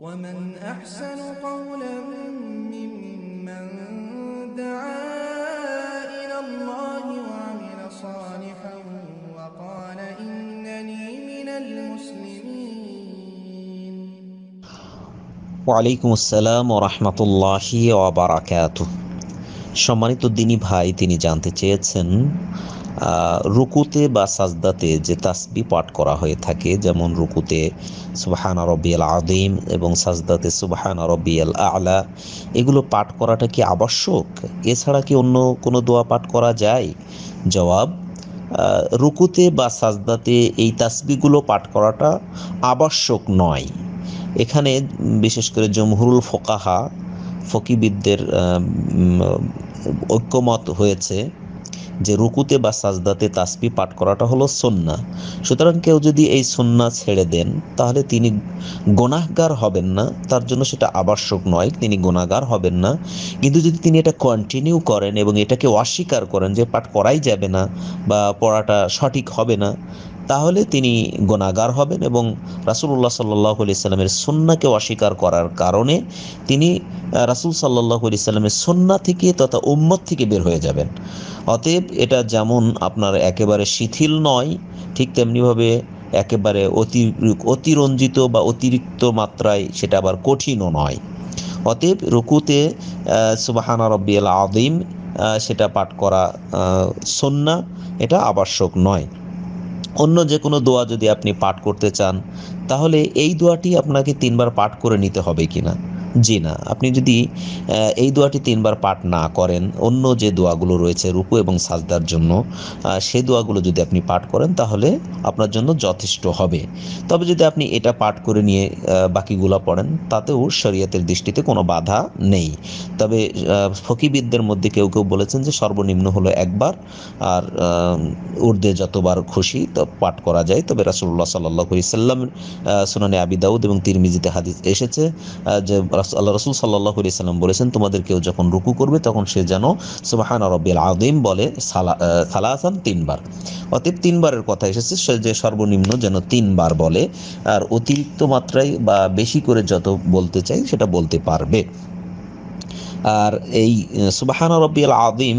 ومن أحسن قولا ممن دعا إلى الله وعمل صالحا وقال إنني من المسلمين وعليكم السلام ورحمة الله وبركاته সম্মানিত দিনী ভাই তিনি জানতে চেয়েছেন রুকুতে বা সাজদাতে যে তাসবি পাঠ করা হয়ে থাকে যেমন রুকুতে সুবাহান রবিয়াল আদিম এবং সাজদাতে সুবাহান রবিয়াল আলা এগুলো পাঠ করাটা কি আবশ্যক এছাড়া কি অন্য কোনো দোয়া পাঠ করা যায় জবাব রুকুতে বা সাজদাতে এই তাসবিগুলো পাঠ করাটা আবশ্যক নয় এখানে বিশেষ করে জমহুরুল ফোকাহা ফকিবিদদের ঐক্যমত হয়েছে যে রুকুতে বা সাজদাতে তাসপি পাঠ করাটা হলো সন্না সুতরাং কেউ যদি এই সন্না ছেড়ে দেন তাহলে তিনি গোনাহগার হবেন না তার জন্য সেটা আবশ্যক নয় তিনি গোনাগার হবেন না কিন্তু যদি তিনি এটা কন্টিনিউ করেন এবং এটাকে অস্বীকার করেন যে পাঠ করাই যাবে না বা পড়াটা সঠিক হবে না তাহলে তিনি গোনাগার হবেন এবং রাসুল্লাহ সাল্লাহ সাল্লামের সন্নাকে অস্বীকার করার কারণে তিনি রাসুল সাল্লাহ সাল্লামের সন্না থেকে তথা উম্মত থেকে বের হয়ে যাবেন অতএব এটা যেমন আপনার একেবারে শিথিল নয় ঠিক তেমনিভাবে একেবারে অতি অতিরঞ্জিত বা অতিরিক্ত মাত্রায় সেটা আবার কঠিনও নয় অতএব রুকুতে সুবাহানা রব্বিয়াল আদিম সেটা পাঠ করা সন্না এটা আবশ্যক নয় অন্য যে কোনো দোয়া যদি আপনি পাঠ করতে চান তাহলে এই দোয়াটি আপনাকে তিনবার পাঠ করে নিতে হবে কিনা জি না আপনি যদি এই দোয়াটি তিনবার পাঠ না করেন অন্য যে দোয়াগুলো রয়েছে রুকু এবং সাজদার জন্য সেই দোয়াগুলো যদি আপনি পাঠ করেন তাহলে আপনার জন্য যথেষ্ট হবে তবে যদি আপনি এটা পাঠ করে নিয়ে বাকিগুলো পড়েন তাতেও শরীয়তের দৃষ্টিতে কোনো বাধা নেই তবে ফকিবিদদের মধ্যে কেউ কেউ বলেছেন যে সর্বনিম্ন হলো একবার আর উর্দে যতবার খুশি তো পাঠ করা যায় তবে রাসুল্লাহ সাল্লাহ সাল্লাম সোনানি আবি দাউদ এবং তিরমিজিতে হাদিস এসেছে যে আল্লাহ রসুল সাল্লাহ সাল্লাম বলেছেন তোমাদের কেউ যখন রুকু করবে তখন সে যেন সুবাহান রব্বিল আদিম বলে সালাসান তিনবার অতএব তিনবারের কথা এসেছে সে যে সর্বনিম্ন যেন তিনবার বলে আর অতিরিক্ত মাত্রায় বা বেশি করে যত বলতে চাই সেটা বলতে পারবে আর এই সুবাহানা রব্বিয়াল আদিম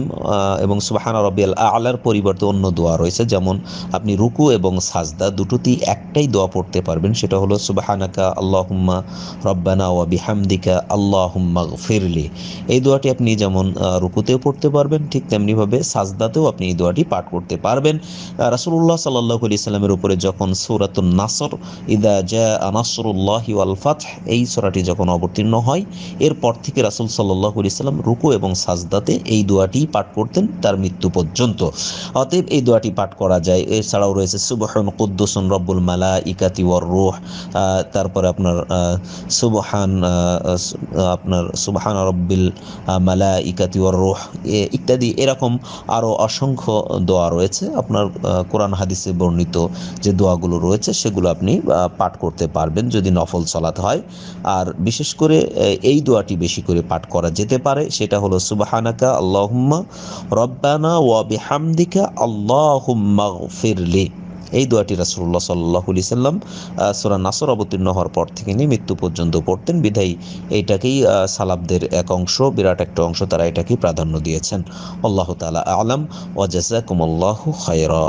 এবং সুবাহানা রব্বিয়াল আলার পরিবর্তে অন্য দোয়া রয়েছে যেমন আপনি রুকু এবং সাজদা দুটোতেই একটাই দোয়া পড়তে পারবেন সেটা হলো সুবাহানাকা আল্লাহুম্মা রব্বানা ওয়া বিহামদিকা আল্লাহুম্মা ফিরলি এই দোয়াটি আপনি যেমন রুকুতেও পড়তে পারবেন ঠিক তেমনিভাবে সাজদাতেও আপনি এই দোয়াটি পাঠ করতে পারবেন রাসুল্লাহ সাল্লাহ আলি সাল্লামের উপরে যখন সৌরাত নাসর ইদা জা আনাসরুল্লাহ ওয়াল ফাতহ এই সোরাটি যখন অবতীর্ণ হয় এরপর থেকে রাসুল সাল্লাহ সাল্লাহ ইসলাম রুকু এবং সাজদাতে এই দোয়াটি পাঠ করতেন তার মৃত্যু পর্যন্ত অতএব এই দোয়াটি পাঠ করা যায় এছাড়াও রয়েছে সুবহান কুদ্দুসন রব্বুল মালা ইকাতি ওয়ার রুহ তারপরে আপনার সুবহান আপনার সুবহান রব্বিল মালা ইকাতি ওয়ার রুহ ইত্যাদি এরকম আরও অসংখ্য দোয়া রয়েছে আপনার কোরআন হাদিসে বর্ণিত যে দোয়াগুলো রয়েছে সেগুলো আপনি পাঠ করতে পারবেন যদি নফল চলাতে হয় আর বিশেষ করে এই দোয়াটি বেশি করে পাঠ করা যায় যেতে পারে সেটা হলো সুবাহানাকা আল্লাহুম্মা রব্বানা ওয়া হামদিকা আল্লাহুম্মা ফিরলি এই দোয়াটি রাসুল্লাহ সাল্লাহুলি সাল্লাম সোরা নাসর অবতীর্ণ হওয়ার পর থেকে নিয়ে মৃত্যু পর্যন্ত পড়তেন বিধায়ী এইটাকেই সালাবদের এক অংশ বিরাট একটা অংশ তারা এটাকেই প্রাধান্য দিয়েছেন আল্লাহ তালা আলম ওয়াজাকুমল্লাহ খায়রা